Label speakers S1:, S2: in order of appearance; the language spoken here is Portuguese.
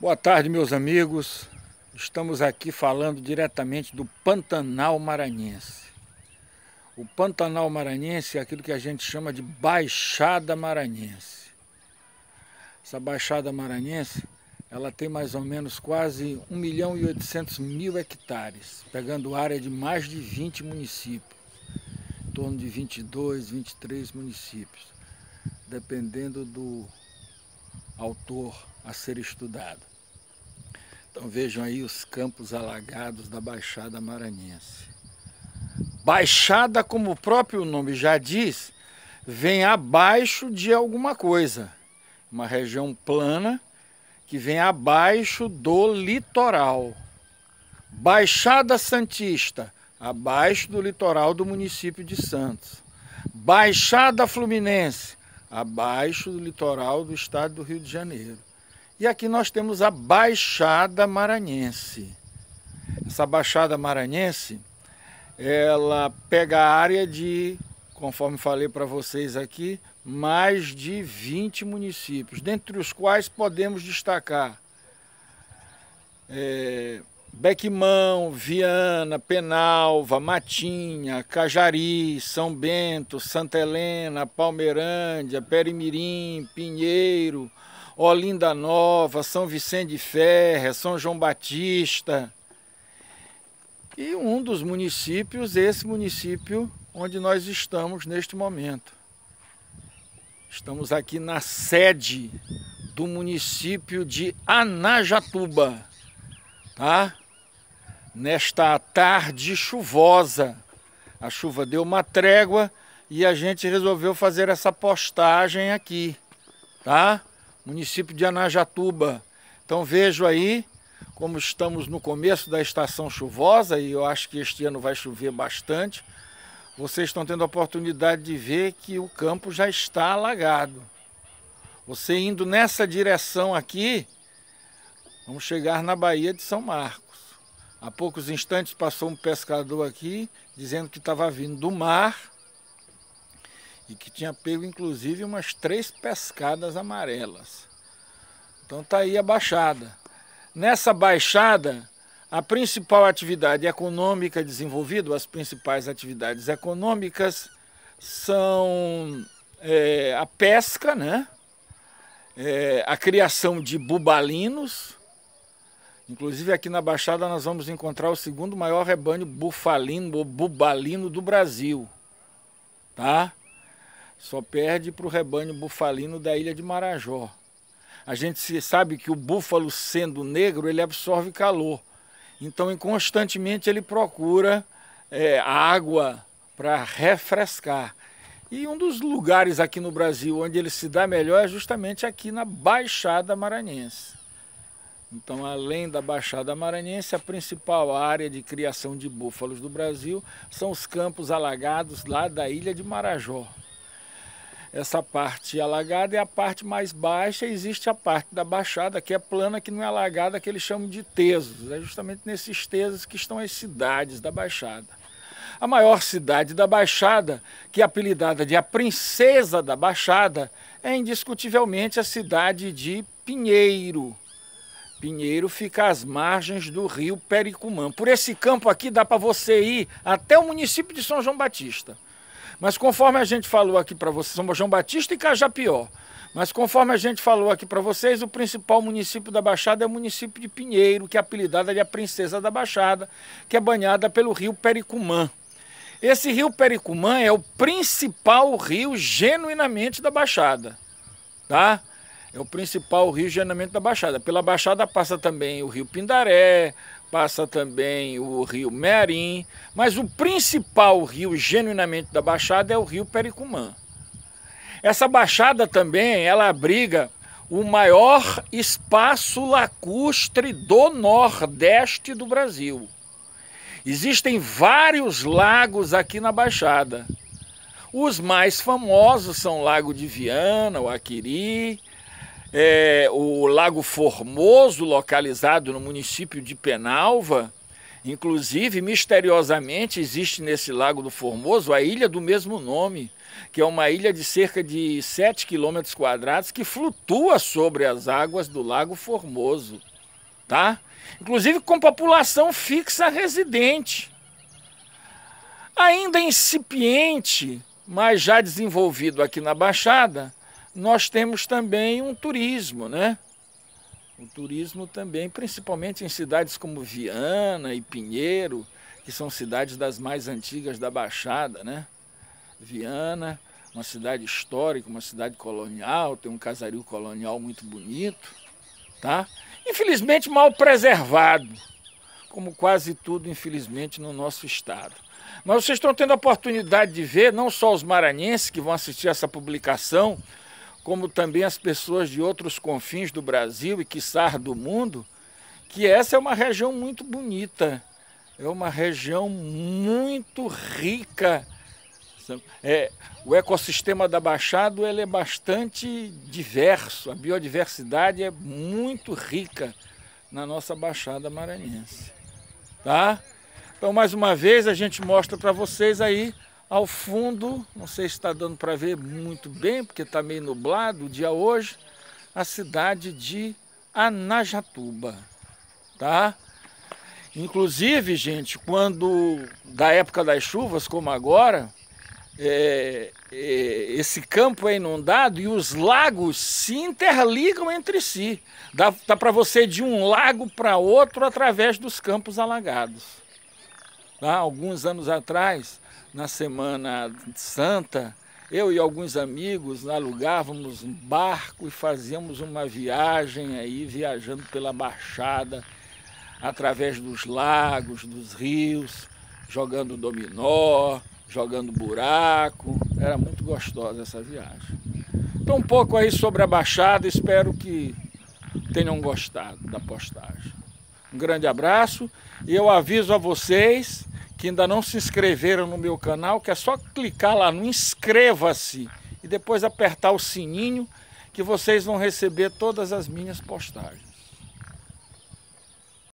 S1: Boa tarde, meus amigos. Estamos aqui falando diretamente do Pantanal Maranhense. O Pantanal Maranhense é aquilo que a gente chama de Baixada Maranhense. Essa Baixada Maranhense, ela tem mais ou menos quase 1 milhão e 800 mil hectares, pegando área de mais de 20 municípios, em torno de 22, 23 municípios, dependendo do autor a ser estudado. Então vejam aí os campos alagados da Baixada Maranhense. Baixada, como o próprio nome já diz, vem abaixo de alguma coisa. Uma região plana que vem abaixo do litoral. Baixada Santista, abaixo do litoral do município de Santos. Baixada Fluminense, abaixo do litoral do estado do Rio de Janeiro. E aqui nós temos a Baixada Maranhense. Essa Baixada Maranhense, ela pega a área de, conforme falei para vocês aqui, mais de 20 municípios, dentre os quais podemos destacar é, Bequimão, Viana, Penalva, Matinha, Cajari, São Bento, Santa Helena, Palmeirândia, Perimirim, Pinheiro, Olinda Nova, São Vicente de Ferre, São João Batista. E um dos municípios, esse município onde nós estamos neste momento. Estamos aqui na sede do município de Anajatuba, tá? Nesta tarde chuvosa. A chuva deu uma trégua e a gente resolveu fazer essa postagem aqui, tá? município de Anajatuba. Então vejo aí como estamos no começo da estação chuvosa e eu acho que este ano vai chover bastante. Vocês estão tendo a oportunidade de ver que o campo já está alagado. Você indo nessa direção aqui, vamos chegar na Baía de São Marcos. Há poucos instantes passou um pescador aqui dizendo que estava vindo do mar e que tinha pego inclusive umas três pescadas amarelas. Então tá aí a baixada. Nessa baixada, a principal atividade econômica desenvolvida, as principais atividades econômicas são é, a pesca, né? É, a criação de bubalinos. Inclusive aqui na Baixada nós vamos encontrar o segundo maior rebanho bufalino bubalino do Brasil. Tá? Só perde para o rebanho bufalino da ilha de Marajó. A gente sabe que o búfalo, sendo negro, ele absorve calor. Então, constantemente, ele procura é, água para refrescar. E um dos lugares aqui no Brasil onde ele se dá melhor é justamente aqui na Baixada Maranhense. Então, além da Baixada Maranhense, a principal área de criação de búfalos do Brasil são os campos alagados lá da ilha de Marajó essa parte alagada, e é a parte mais baixa existe a parte da baixada, que é plana, que não é alagada, que eles chamam de tesos. É justamente nesses tesos que estão as cidades da baixada. A maior cidade da Baixada, que é apelidada de a Princesa da Baixada, é indiscutivelmente a cidade de Pinheiro. Pinheiro fica às margens do rio Pericumã. Por esse campo aqui dá para você ir até o município de São João Batista. Mas conforme a gente falou aqui para vocês, São João Batista e Cajapior. Mas conforme a gente falou aqui para vocês, o principal município da Baixada é o município de Pinheiro, que é apelidada de a Princesa da Baixada, que é banhada pelo rio Pericumã. Esse rio Pericumã é o principal rio genuinamente da Baixada, tá? é o principal rio de geneamento da Baixada. Pela Baixada passa também o rio Pindaré, passa também o rio Merim, mas o principal rio genuinamente da Baixada é o rio Pericumã. Essa Baixada também, ela abriga o maior espaço lacustre do Nordeste do Brasil. Existem vários lagos aqui na Baixada. Os mais famosos são o Lago de Viana, o Aquiri, é, o Lago Formoso, localizado no município de Penalva. Inclusive, misteriosamente, existe nesse Lago do Formoso a ilha do mesmo nome, que é uma ilha de cerca de 7 quilômetros quadrados que flutua sobre as águas do Lago Formoso, tá? Inclusive com população fixa residente. Ainda incipiente, mas já desenvolvido aqui na Baixada, nós temos também um turismo, né? O turismo também, principalmente em cidades como Viana e Pinheiro, que são cidades das mais antigas da Baixada, né? Viana, uma cidade histórica, uma cidade colonial, tem um casario colonial muito bonito, tá? Infelizmente mal preservado, como quase tudo, infelizmente, no nosso estado. Mas vocês estão tendo a oportunidade de ver, não só os maranhenses que vão assistir essa publicação, como também as pessoas de outros confins do Brasil e quiçá do mundo, que essa é uma região muito bonita, é uma região muito rica. É, o ecossistema da Baixada ele é bastante diverso, a biodiversidade é muito rica na nossa Baixada Maranhense. Tá? Então, mais uma vez, a gente mostra para vocês aí ao fundo, não sei se está dando para ver muito bem, porque está meio nublado o dia hoje, a cidade de Anajatuba, tá? Inclusive, gente, quando da época das chuvas, como agora, é, é, esse campo é inundado e os lagos se interligam entre si. Dá, dá para você ir de um lago para outro através dos campos alagados. Lá, alguns anos atrás, na Semana Santa, eu e alguns amigos alugávamos um barco e fazíamos uma viagem aí, viajando pela Baixada, através dos lagos, dos rios, jogando dominó, jogando buraco. Era muito gostosa essa viagem. Então, um pouco aí sobre a Baixada, espero que tenham gostado da postagem. Um grande abraço e eu aviso a vocês que ainda não se inscreveram no meu canal, que é só clicar lá no inscreva-se e depois apertar o sininho que vocês vão receber todas as minhas postagens.